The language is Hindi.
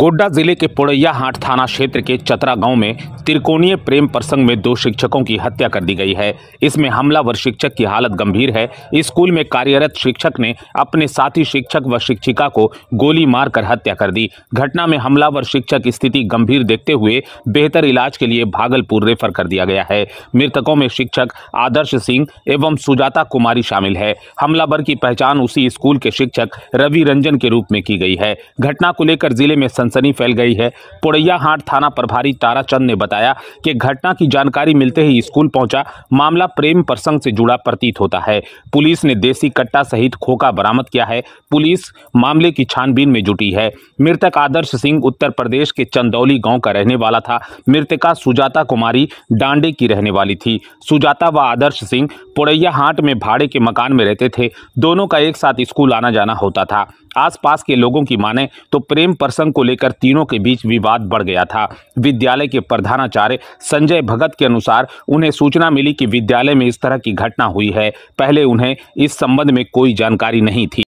गोड्डा जिले के पुड़ैया हाट थाना क्षेत्र के चतरा गांव में त्रिकोणीय प्रेम प्रसंग में दो शिक्षकों की हत्या कर दी गई है इसमें हमलावर शिक्षक की हालत गंभीर है स्कूल में कार्यरत शिक्षक ने अपने साथी शिक्षक व शिक्षिका को गोली मारकर हत्या कर दी घटना में हमलावर शिक्षक स्थिति गंभीर देखते हुए बेहतर इलाज के लिए भागलपुर रेफर कर दिया गया है मृतकों में शिक्षक आदर्श सिंह एवं सुजाता कुमारी शामिल है हमलावर की पहचान उसी स्कूल के शिक्षक रवि रंजन के रूप में की गई है घटना को लेकर जिले में सनसनी फैल गई है पोड़ैया हाट थाना प्रभारी ताराचंद ने बताया कि घटना की जानकारी मिलते ही स्कूल पहुंचा मामला प्रेम प्रसंग से जुड़ा प्रतीत होता है पुलिस ने देसी कट्टा सहित खोखा बरामद किया है पुलिस मामले की छानबीन में जुटी है मृतक आदर्श सिंह उत्तर प्रदेश के चंदौली गाँव का रहने वाला था मृतका सुजाता कुमारी डांडे की रहने वाली थी सुजाता व आदर्श सिंह पोड़ैया हाट में भाड़े के मकान में रहते थे दोनों का एक साथ स्कूल आना जाना होता था आसपास के लोगों की माने तो प्रेम प्रसंग को लेकर तीनों के बीच विवाद बढ़ गया था विद्यालय के प्रधानाचार्य संजय भगत के अनुसार उन्हें सूचना मिली कि विद्यालय में इस तरह की घटना हुई है पहले उन्हें इस संबंध में कोई जानकारी नहीं थी